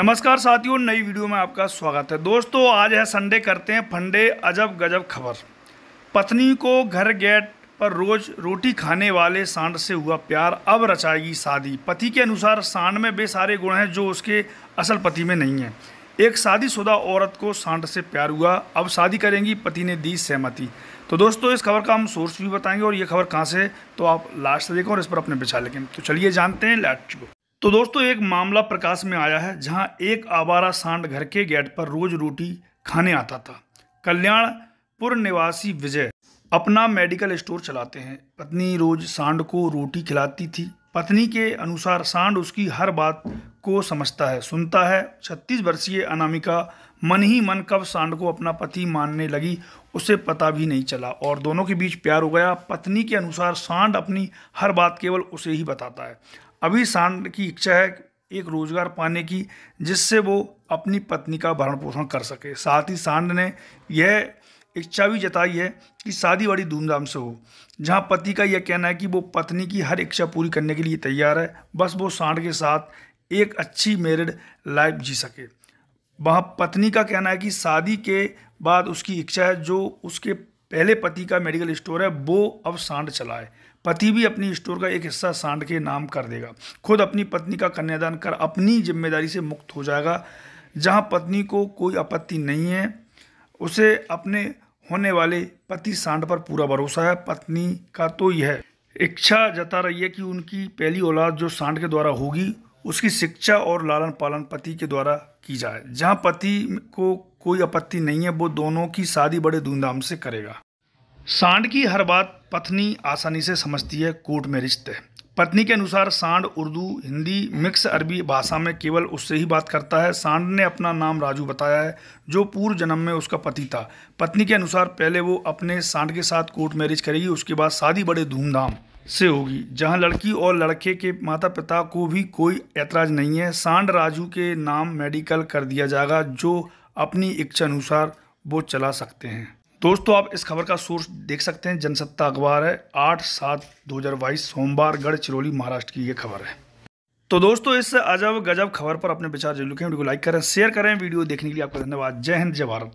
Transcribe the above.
नमस्कार साथियों नई वीडियो में आपका स्वागत है दोस्तों आज है संडे करते हैं फंडे अजब गजब खबर पत्नी को घर गेट पर रोज रोटी खाने वाले सांड से हुआ प्यार अब रचाएगी शादी पति के अनुसार सांड में बेसारे गुण हैं जो उसके असल पति में नहीं हैं एक शादीशुदा औरत को सांड से प्यार हुआ अब शादी करेंगी पति ने दी सहमति तो दोस्तों इस खबर का हम सोर्स भी बताएंगे और ये खबर कहाँ से तो आप लास्ट से देखो और इस पर अपने बिछा लिखें तो चलिए जानते हैं लाट तो दोस्तों एक मामला प्रकाश में आया है जहां एक आवारा सांड घर के गेट पर रोज रोटी खाने आता था कल्याणपुर निवासी विजय अपना मेडिकल स्टोर चलाते हैं पत्नी रोज सांड को रोटी खिलाती थी पत्नी के अनुसार सांड उसकी हर बात को समझता है सुनता है छत्तीस वर्षीय अनामिका मन ही मन कब सांड को अपना पति मानने लगी उसे पता भी नहीं चला और दोनों के बीच प्यार हो गया पत्नी के अनुसार सांड अपनी हर बात केवल उसे ही बताता है अभी सांड की इच्छा है एक रोजगार पाने की जिससे वो अपनी पत्नी का भरण पोषण कर सके साथ ही सांड ने यह इच्छा भी जताई है कि शादी बड़ी धूमधाम से हो जहाँ पति का यह कहना है कि वो पत्नी की हर इच्छा पूरी करने के लिए तैयार है बस वो सांड के साथ एक अच्छी मेरिड लाइफ जी सके वहाँ पत्नी का कहना है कि शादी के बाद उसकी इच्छा है जो उसके पहले पति का मेडिकल स्टोर है वो अब सांड चलाए पति भी अपनी स्टोर का एक हिस्सा सांड के नाम कर देगा खुद अपनी पत्नी का कन्यादान कर अपनी जिम्मेदारी से मुक्त हो जाएगा जहाँ पत्नी को कोई आपत्ति नहीं है उसे अपने होने वाले पति सांड पर पूरा भरोसा है पत्नी का तो यह इच्छा जता रही है कि उनकी पहली औलाद जो सांड के द्वारा होगी उसकी शिक्षा और लालन पालन पति के द्वारा की जाए जहाँ पति को कोई आपत्ति नहीं है वो दोनों की शादी बड़े धूमधाम से करेगा सांड की हर बात पत्नी आसानी से समझती है कोर्ट में रिश्ते पत्नी के अनुसार सांड उर्दू हिंदी मिक्स अरबी भाषा में केवल उससे ही बात करता है सांड ने अपना नाम राजू बताया है जो पूर्व जन्म में उसका पति था पत्नी के अनुसार पहले वो अपने सांड के साथ कोर्ट मैरिज करेगी उसके बाद शादी बड़े धूमधाम से होगी जहां लड़की और लड़के के माता पिता को भी कोई ऐतराज नहीं है सांड राजू के नाम मेडिकल कर दिया जाएगा जो अपनी इच्छा अनुसार वो चला सकते हैं दोस्तों आप इस खबर का सोर्स देख सकते हैं जनसत्ता अखबार है आठ सात दो हज़ार बाईस सोमवार गढ़ चिरौली महाराष्ट्र की ये खबर है तो दोस्तों इस अजब गजब खबर पर अपने विचार जरूर लिखें वीडियो को लाइक करें शेयर करें वीडियो देखने के लिए आपका धन्यवाद जय हिंद जय भारत